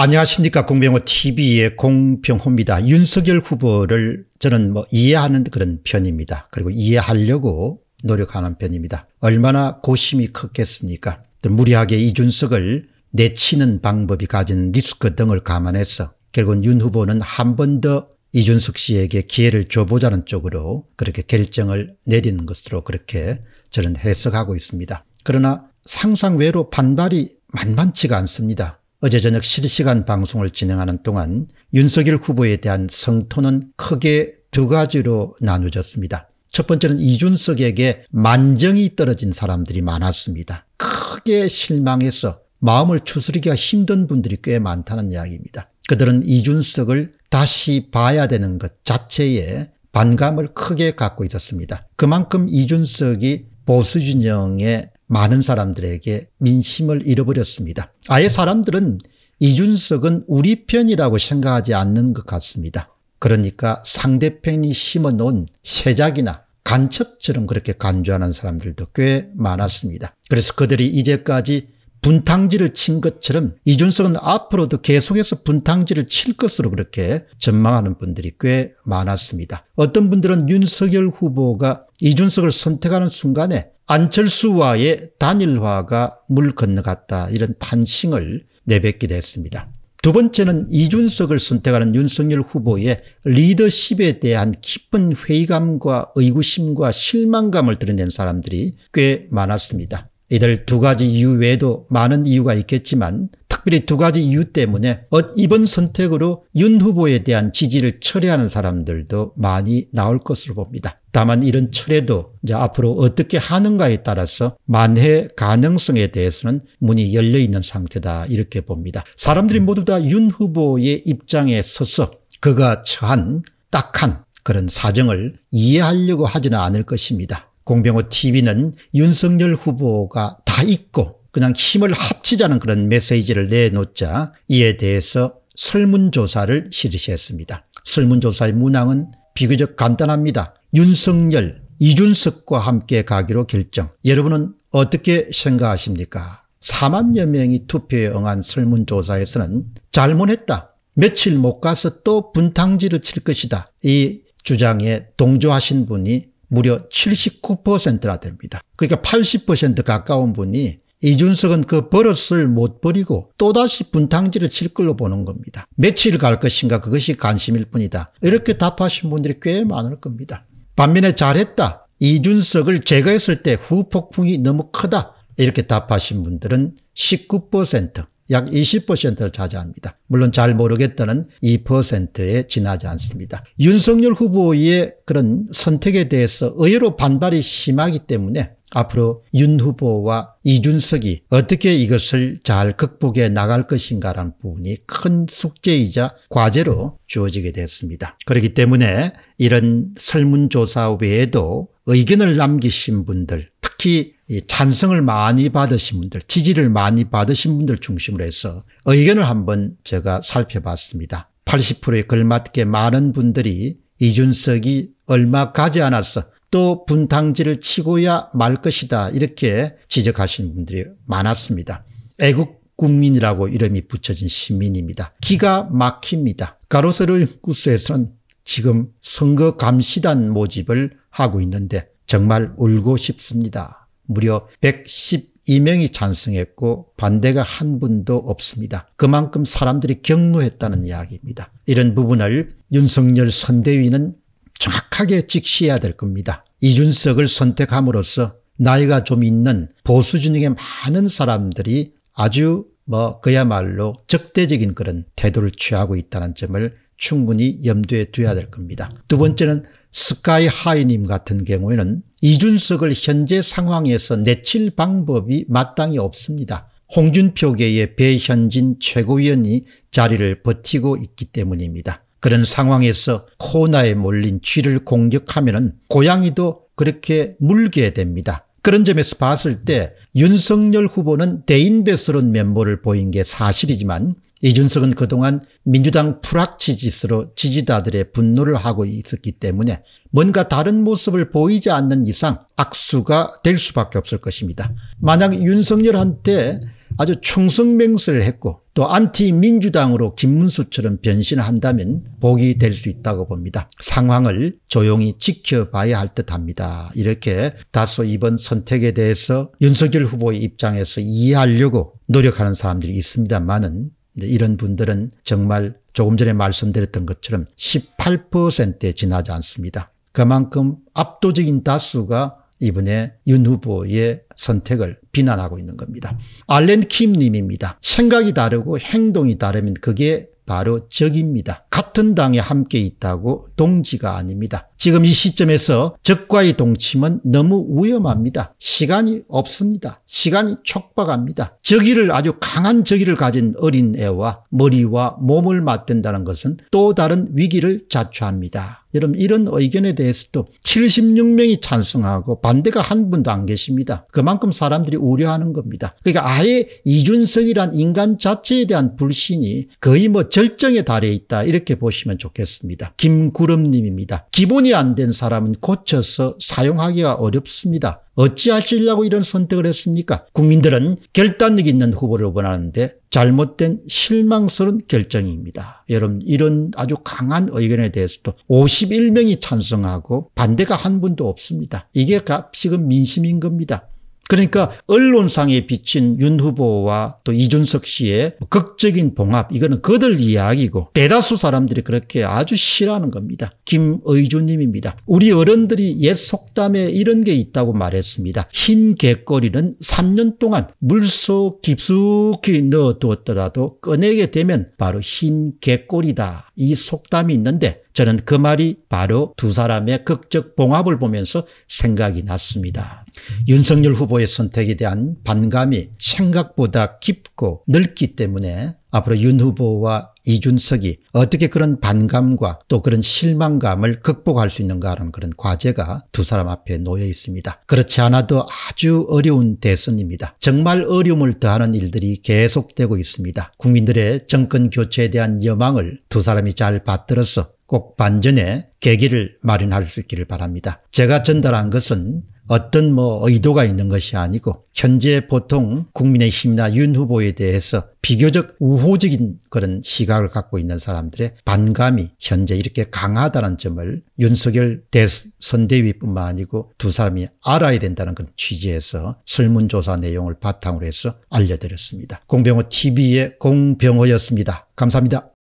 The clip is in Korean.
안녕하십니까 공병호 tv의 공병호입니다. 윤석열 후보를 저는 뭐 이해하는 그런 편입니다. 그리고 이해하려고 노력하는 편입니다. 얼마나 고심이 컸겠습니까 무리하게 이준석을 내치는 방법이 가진 리스크 등을 감안해서 결국은 윤 후보는 한 번 더 이준석 씨에게 기회를 줘보자는 쪽으로 그렇게 결정을 내리는 것으로 그렇게 저는 해석하고 있습니다. 그러나 상상외로 반발이 만만치가 않습니다. 어제 저녁 실시간 방송을 진행하는 동안 윤석열 후보에 대한 성토는 크게 두 가지로 나누졌습니다. 첫 번째는 이준석에게 만정이 떨어진 사람들이 많았습니다. 크게 실망해서 마음을 추스르기가 힘든 분들이 꽤 많다는 이야기입니다. 그들은 이준석을 다시 봐야 되는 것 자체에 반감을 크게 갖고 있었습니다. 그만큼 이준석이 보수진영의 많은 사람들에게 민심을 잃어버렸습니다. 아예 사람들은 이준석은 우리 편이라고 생각하지 않는 것 같습니다. 그러니까 상대편이 심어놓은 세작이나 간첩처럼 그렇게 간주하는 사람들도 꽤 많았습니다. 그래서 그들이 이제까지 분탕질을 친 것처럼 이준석은 앞으로도 계속해서 분탕질을 칠 것으로 그렇게 전망하는 분들이 꽤 많았습니다. 어떤 분들은 윤석열 후보가 이준석을 선택하는 순간에 안철수와의 단일화가 물 건너갔다 이런 탄싱을 내뱉기도 했습니다. 두 번째는 이준석을 선택하는 윤석열 후보의 리더십에 대한 깊은 회의감과 의구심과 실망감을 드러낸 사람들이 꽤 많았습니다. 이들 두 가지 이유 외에도 많은 이유가 있겠지만 특별히 두 가지 이유 때문에 이번 선택으로 윤 후보에 대한 지지를 철회하는 사람들도 많이 나올 것으로 봅니다. 다만 이런 철회도 이제 앞으로 어떻게 하는가에 따라서 만해 가능성에 대해서는 문이 열려 있는 상태다 이렇게 봅니다. 사람들이 모두 다 윤 후보의 입장에 서서 그가 처한 딱한 그런 사정을 이해하려고 하지는 않을 것입니다. 공병호 TV는 윤석열 후보가 다 있고 그냥 힘을 합치자는 그런 메시지를 내놓자 이에 대해서 설문조사를 실시했습니다. 설문조사의 문항은 비교적 간단합니다. 윤석열, 이준석과 함께 가기로 결정. 여러분은 어떻게 생각하십니까? 4만여 명이 투표에 응한 설문조사에서는 잘못했다. 며칠 못 가서 또 분탕질을 칠 것이다. 이 주장에 동조하신 분이 무려 79%나 됩니다. 그러니까 80% 가까운 분이 이준석은 그 버릇을 못 버리고 또다시 분탕질을 칠 걸로 보는 겁니다. 며칠 갈 것인가 그것이 관심일 뿐이다. 이렇게 답하신 분들이 꽤 많을 겁니다. 반면에 잘했다. 이준석을 제거했을 때 후폭풍이 너무 크다. 이렇게 답하신 분들은 19%. 약 20%를 차지합니다. 물론 잘 모르겠다는 2%에 지나지 않습니다. 윤석열 후보의 그런 선택에 대해서 의외로 반발이 심하기 때문에 앞으로 윤 후보와 이준석이 어떻게 이것을 잘 극복해 나갈 것인가라는 부분이 큰 숙제이자 과제로 주어지게 됐습니다. 그렇기 때문에 이런 설문조사 외에도 의견을 남기신 분들 특히 이 찬성을 많이 받으신 분들 지지를 많이 받으신 분들 중심으로 해서 의견을 한번 제가 살펴봤습니다. 80%에 걸맞게 많은 분들이 이준석이 얼마 가지 않았어 또 분탕질을 치고야 말 것이다 이렇게 지적하신 분들이 많았습니다. 애국 국민이라고 이름이 붙여진 시민입니다. 기가 막힙니다. 가로세를 구스에서는 지금 선거 감시단 모집을 하고 있는데 정말 울고 싶습니다. 무려 112명이 찬성했고 반대가 한 분도 없습니다. 그만큼 사람들이 경로했다는 이야기입니다. 이런 부분을 윤석열 선대위는 정확하게 직시해야 될 겁니다. 이준석을 선택함으로써 나이가 좀 있는 보수 진영의 많은 사람들이 아주 뭐 그야말로 적대적인 그런 태도를 취하고 있다는 점을 충분히 염두에 두어야 될 겁니다. 두 번째는 스카이 하이님 같은 경우에는 이준석을 현재 상황에서 내칠 방법이 마땅히 없습니다. 홍준표계의 배현진 최고위원이 자리를 버티고 있기 때문입니다. 그런 상황에서 코나에 몰린 쥐를 공격하면 고양이도 그렇게 물게 됩니다. 그런 점에서 봤을 때 윤석열 후보는 대인배스러운 면모를 보인 게 사실이지만 이준석은 그동안 민주당 프락치짓으로 지지자들의 분노를 하고 있었기 때문에 뭔가 다른 모습을 보이지 않는 이상 악수가 될 수밖에 없을 것입니다. 만약 윤석열한테 아주 충성맹수를 했고 또 안티민주당으로 김문수처럼 변신한다면 복이 될 수 있다고 봅니다. 상황을 조용히 지켜봐야 할 듯합니다. 이렇게 다소 이번 선택에 대해서 윤석열 후보의 입장에서 이해하려고 노력하는 사람들이 있습니다만은 이런 분들은 정말 조금 전에 말씀드렸던 것처럼 18%에 지나지 않습니다. 그만큼 압도적인 다수가 이번에 윤 후보의 선택을 비난하고 있는 겁니다. 알렌 킴 님입니다. 생각이 다르고 행동이 다르면 그게 바로 적입니다. 같은 당에 함께 있다고 동지가 아닙니다. 지금 이 시점에서 적과의 동침은 너무 위험합니다. 시간이 없습니다. 시간이 촉박합니다. 적의를 아주 강한 적의를 가진 어린애와 머리와 몸을 맞댄다는 것은 또 다른 위기를 자초합니다. 여러분 이런 의견에 대해서도 76명이 찬성하고 반대가 한 분도 안 계십니다. 그만큼 사람들이 우려하는 겁니다. 그러니까 아예 이준석이란 인간 자체에 대한 불신이 거의 뭐 절정에 달해 있다 이렇게 보시면 좋겠습니다. 김구름님입니다. 기본이 안 된 사람은 고쳐서 사용하기가 어렵습니다. 어찌하시려고 이런 선택을 했습니까? 국민들은 결단력 있는 후보를 원하는데 잘못된 실망스러운 결정입니다. 여러분 이런 아주 강한 의견에 대해서도 51명이 찬성하고 반대가 한 분도 없습니다. 이게 지금 민심인 겁니다. 그러니까 언론상에 비친 윤 후보와 또 이준석 씨의 극적인 봉합 이거는 그들 이야기고 대다수 사람들이 그렇게 아주 싫어하는 겁니다. 김의주님입니다. 우리 어른들이 옛 속담에 이런 게 있다고 말했습니다. 흰 개꼬리는 3년 동안 물속 깊숙이 넣어두었더라도 꺼내게 되면 바로 흰 개꼬리다. 이 속담이 있는데 저는 그 말이 바로 두 사람의 극적 봉합을 보면서 생각이 났습니다. 윤석열 후보의 선택에 대한 반감이 생각보다 깊고 넓기 때문에 앞으로 윤 후보와 이준석이 어떻게 그런 반감과 또 그런 실망감을 극복할 수 있는가 하는 그런 과제가 두 사람 앞에 놓여 있습니다. 그렇지 않아도 아주 어려운 대선입니다. 정말 어려움을 더하는 일들이 계속되고 있습니다. 국민들의 정권 교체에 대한 여망을 두 사람이 잘 받들어서 꼭 반전의 계기를 마련할 수 있기를 바랍니다. 제가 전달한 것은 어떤 뭐 의도가 있는 것이 아니고 현재 보통 국민의힘이나 윤 후보에 대해서 비교적 우호적인 그런 시각을 갖고 있는 사람들의 반감이 현재 이렇게 강하다는 점을 윤석열 대선대위뿐만 아니고 두 사람이 알아야 된다는 그런 취지에서 설문조사 내용을 바탕으로 해서 알려드렸습니다. 공병호 TV의 공병호였습니다. 감사합니다.